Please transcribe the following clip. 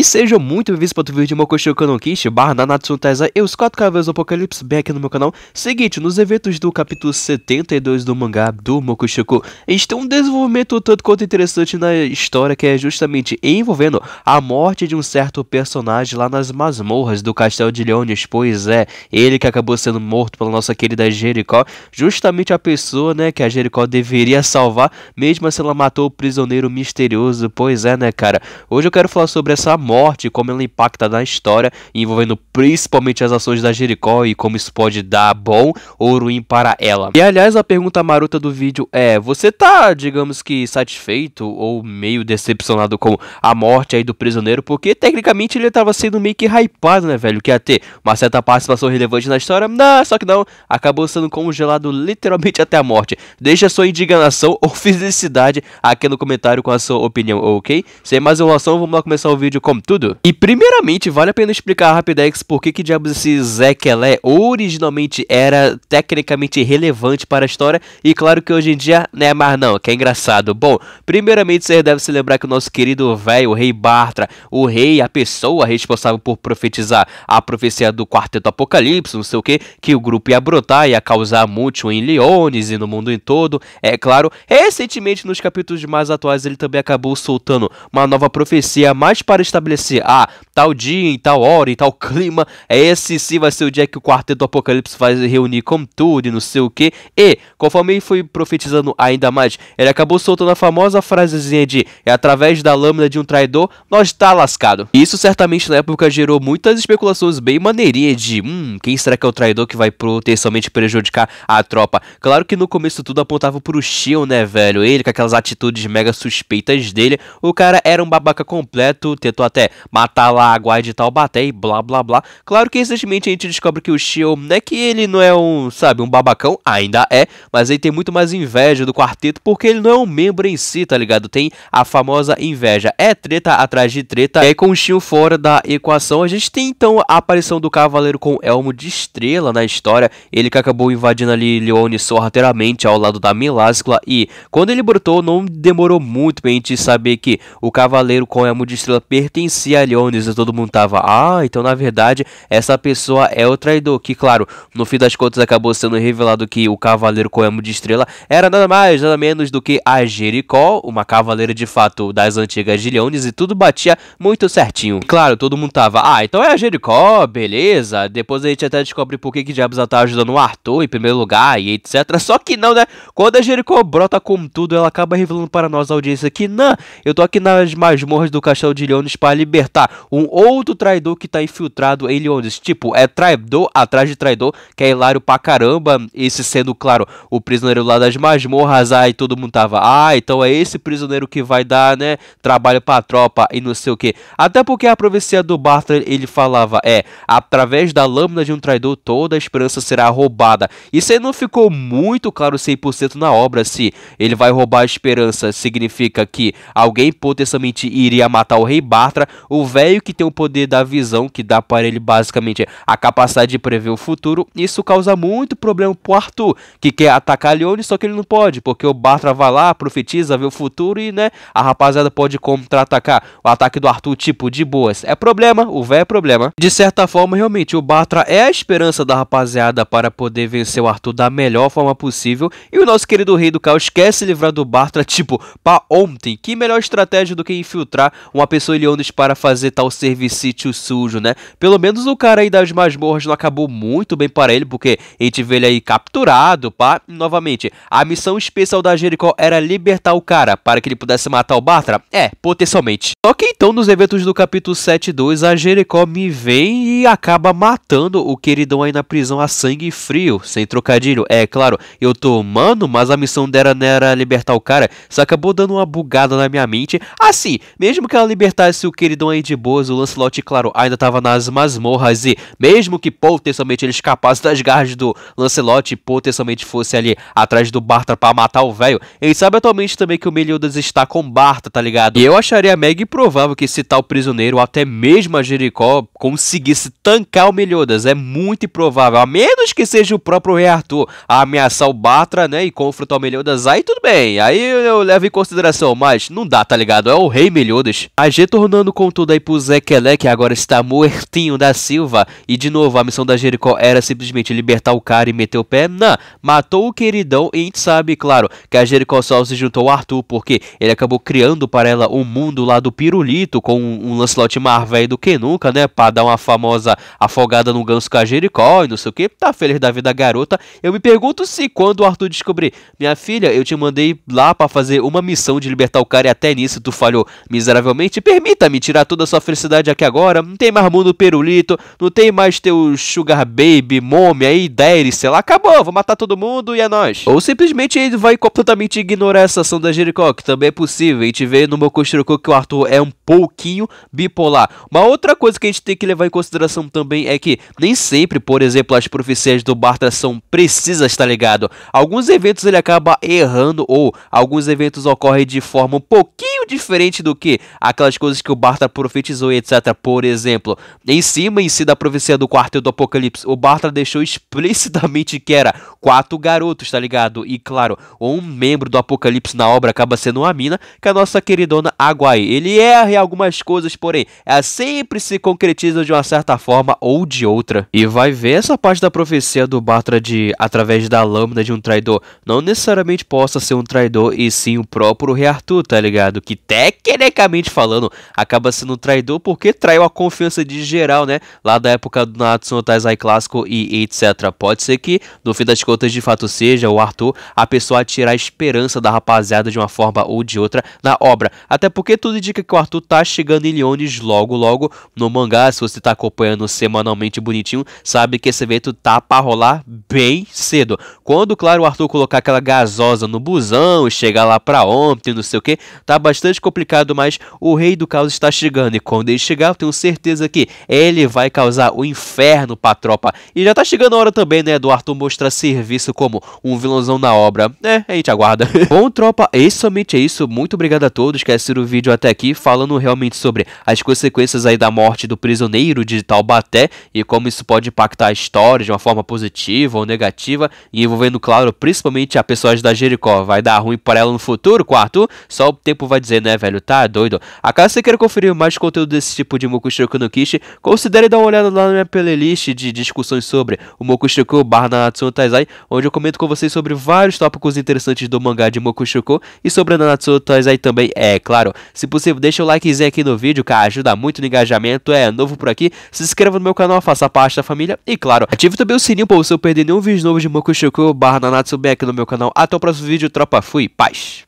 E sejam muito bem-vindos para outro vídeo de Mokoshio Kanonkishi barra Nanatsu Taisa e os 4 Cavaleiros do Apocalipse bem aqui no meu canal. Seguinte, nos eventos do capítulo 72 do mangá do Mokushoku, a gente tem um desenvolvimento tanto quanto interessante na história que é justamente envolvendo a morte de um certo personagem lá nas masmorras do castelo de Leones, pois é, ele que acabou sendo morto pela nossa querida Jericó, justamente a pessoa né, que a Jericó deveria salvar, mesmo se assim ela matou o prisioneiro misterioso, pois é né cara. Hoje eu quero falar sobre essa morte morte e como ela impacta na história, envolvendo principalmente as ações da Jericó e como isso pode dar bom ou ruim para ela. E aliás, a pergunta marota do vídeo é: você tá, digamos que, satisfeito ou meio decepcionado com a morte aí do prisioneiro? Porque tecnicamente ele tava sendo meio que hypado, né, velho? Que ia ter uma certa participação relevante na história, não, só que não, acabou sendo congelado literalmente até a morte. Deixa sua indignação ou felicidade aqui no comentário com a sua opinião, ok? Sem mais enrolação, vamos lá começar o vídeo com como tudo. E primeiramente, vale a pena explicar a Rapidex por que, que diabos esse Zekelé originalmente era tecnicamente relevante para a história e claro que hoje em dia né, é não, que é engraçado. Bom, primeiramente você deve se lembrar que o nosso querido velho, o rei Bartra, o rei, a pessoa responsável por profetizar a profecia do Quarteto Apocalipse, não sei o que, que o grupo ia brotar, ia causar muito em Leones e no mundo em todo, é claro. Recentemente, nos capítulos mais atuais, ele também acabou soltando uma nova profecia mais para estar estabelecer, ah, tal dia, em tal hora, em tal clima, é esse sim vai ser o dia que o quarteto do Apocalipse vai reunir com tudo e não sei o que. E, conforme ele foi profetizando ainda mais, ele acabou soltando a famosa frasezinha de é através da lâmina de um traidor, nós está lascado. E isso certamente na época gerou muitas especulações bem maneirinhas de hum, quem será que é o traidor que vai potencialmente prejudicar a tropa? Claro que no começo tudo apontava pro Shion, né, velho? Ele com aquelas atitudes mega suspeitas dele, o cara era um babaca completo, tentou até matar lá a guarda de Taubaté e blá blá blá. Claro que recentemente a gente descobre que o Shio, né, que ele não é um, sabe, um babacão, ainda é, mas ele tem muito mais inveja do quarteto porque ele não é um membro em si, tá ligado? Tem a famosa inveja. É treta atrás de treta. E aí com o Shio fora da equação, a gente tem então a aparição do Cavaleiro com Elmo de Estrela na história. Ele que acabou invadindo ali Leone sorrateiramente ao lado da Miláscula e quando ele brotou não demorou muito pra gente saber que o Cavaleiro com Elmo de Estrela pertence sentencia Leônidas e todo mundo tava, ah, então na verdade essa pessoa é o traidor. Que claro, no fim das contas acabou sendo revelado que o Cavaleiro Coemo de Estrela era nada mais, nada menos do que a Jericó, uma cavaleira de fato das antigas de Leônidas e tudo batia muito certinho. Claro, todo mundo tava, ah, então é a Jericó, beleza. Depois a gente até descobre por que, que diabos ela tá ajudando o Arthur em primeiro lugar e etc. Só que não, né? Quando a Jericó brota com tudo, ela acaba revelando para nós a audiência que, não, eu tô aqui nas masmorras do castelo de Leônidas para vai libertar um outro traidor que tá infiltrado em Londres. Tipo, é traidor atrás de traidor, que é hilário pra caramba. Esse sendo, claro, o prisioneiro lá das masmorras. Aí todo mundo tava, ah, então é esse prisioneiro que vai dar, né? Trabalho pra tropa e não sei o que. Até porque a profecia do Bartler ele falava, é, através da lâmina de um traidor, toda a esperança será roubada. Isso aí não ficou muito claro 100% na obra. Se ele vai roubar a esperança, significa que alguém potencialmente iria matar o rei Bartler contra o velho que tem o poder da visão, que dá para ele basicamente a capacidade de prever o futuro. Isso causa muito problema pro Arthur, que quer atacar Leone, só que ele não pode, porque o Bartra vai lá, profetiza, vê o futuro e, né, a rapaziada pode contra-atacar. O ataque do Arthur, tipo, de boas. É problema, o velho é problema. De certa forma, realmente, o Bartra é a esperança da rapaziada para poder vencer o Arthur da melhor forma possível. E o nosso querido Rei do Caos quer se livrar do Bartra, tipo, pra ontem. Que melhor estratégia do que infiltrar uma pessoa Leone para fazer tal servicítio sujo, né? Pelo menos o cara aí das masmorras não acabou muito bem para ele, porque a gente vê ele aí capturado, pá. novamente, a missão especial da Jericó era libertar o cara para que ele pudesse matar o Bartra? É, potencialmente. Só que então, nos eventos do capítulo 7.2, a Jericó me vem e acaba matando o queridão aí na prisão a sangue frio, sem trocadilho. É claro, eu tô, humano, mas a missão dela não era libertar o cara. Isso acabou dando uma bugada na minha mente. Assim, mesmo que ela libertasse o queridão aí de boas, o Lancelot, claro, ainda estava nas masmorras e mesmo que potencialmente ele escapasse das garras do Lancelot e potencialmente fosse ali atrás do Bartra para matar o velho, ele sabe atualmente também que o Meliodas está com Bartra, tá ligado? E eu acharia mega improvável que esse tal prisioneiro, ou até mesmo a Jericó, conseguisse tancar o Meliodas. É muito improvável, a menos que seja o próprio Rei Arthur a ameaçar o Bartra, né, e confrontar o Meliodas. Aí tudo bem, aí eu levo em consideração, mas não dá, tá ligado? É o Rei Meliodas. A G tornando Dando contudo aí pro Zequelé, que agora está mortinho da Silva, e de novo a missão da Jericó era simplesmente libertar o cara e meter o pé, não, matou o queridão e a gente sabe, claro, que a Jericó só se juntou ao Arthur porque ele acabou criando para ela um mundo lá do pirulito com um, Lancelot mais velho do que nunca, né, pra dar uma famosa afogada no ganso com a Jericó e não sei o que, tá feliz da vida da garota. Eu me pergunto se quando o Arthur descobrir, minha filha, eu te mandei lá para fazer uma missão de libertar o cara e até nisso tu falhou miseravelmente, permita me tirar toda a sua felicidade aqui agora. Não tem mais mundo perulito, não tem mais teu sugar baby, mommy aí, daddy sei lá. Acabou, vou matar todo mundo e é nóis. Ou simplesmente ele vai completamente ignorar essa ação da Jericó, que também é possível. A gente vê no meu construco que o Arthur é um pouquinho bipolar. Uma outra coisa que a gente tem que levar em consideração também é que nem sempre, por exemplo, as profecias do Bartra são precisas, tá ligado? Alguns eventos ele acaba errando ou alguns eventos ocorrem de forma um pouquinho diferente do que aquelas coisas que o Bartra profetizou, etc., por exemplo, em cima em si da profecia do quarto do Apocalipse, o Bartra deixou explicitamente que era quatro garotos, tá ligado? E claro, um membro do Apocalipse na obra acaba sendo uma mina, que é a nossa queridona Aguai. Ele erra em algumas coisas, porém, ela sempre se concretiza de uma certa forma ou de outra. E vai ver essa parte da profecia do Bartra de através da lâmina de um traidor. Não necessariamente possa ser um traidor, e sim o próprio Rei Arthur, tá ligado? Que tecnicamente falando, a acaba sendo traidor porque traiu a confiança de geral, né? Lá da época do Natsuno Taizai clássico e etc. Pode ser que, no fim das contas, de fato seja o Arthur a pessoa a tirar a esperança da rapaziada de uma forma ou de outra na obra. Até porque tudo indica que o Arthur tá chegando em Lyones logo, logo no mangá. Se você tá acompanhando semanalmente bonitinho, sabe que esse evento tá para rolar bem cedo. Quando, claro, o Arthur colocar aquela gasosa no busão, chegar lá pra ontem, não sei o que, tá bastante complicado, mas o rei do caos está chegando. E quando ele chegar, eu tenho certeza que ele vai causar o inferno pra tropa. E já tá chegando a hora também, né, do Arthur mostrar serviço como um vilãozão na obra. É, a gente aguarda. Bom, tropa, esse é somente é isso. Muito obrigado a todos que assistiram o vídeo até aqui, falando realmente sobre as consequências aí da morte do prisioneiro de Taubaté e como isso pode impactar a história de uma forma positiva ou negativa, e envolvendo, claro, principalmente a pessoa da Jericó. Vai dar ruim para ela no futuro, quarto? Só o tempo vai dizer, né, velho? Tá doido. A casa você queira conferir mais conteúdo desse tipo de Mokushoku no Kishi, considere dar uma olhada lá na minha playlist de discussões sobre o Mokushoku barra Nanatsu Taizai, onde eu comento com vocês sobre vários tópicos interessantes do mangá de Mokushoku e sobre Nanatsu Taizai também, é claro. Se possível, deixa o likezinho aqui no vídeo, que ajuda muito no engajamento, é novo por aqui, se inscreva no meu canal, faça parte da família e, claro, ative também o sininho para você não perder nenhum vídeo novo de Mokushoku barra Nanatsu bem aqui no meu canal. Até o próximo vídeo, tropa, fui, paz!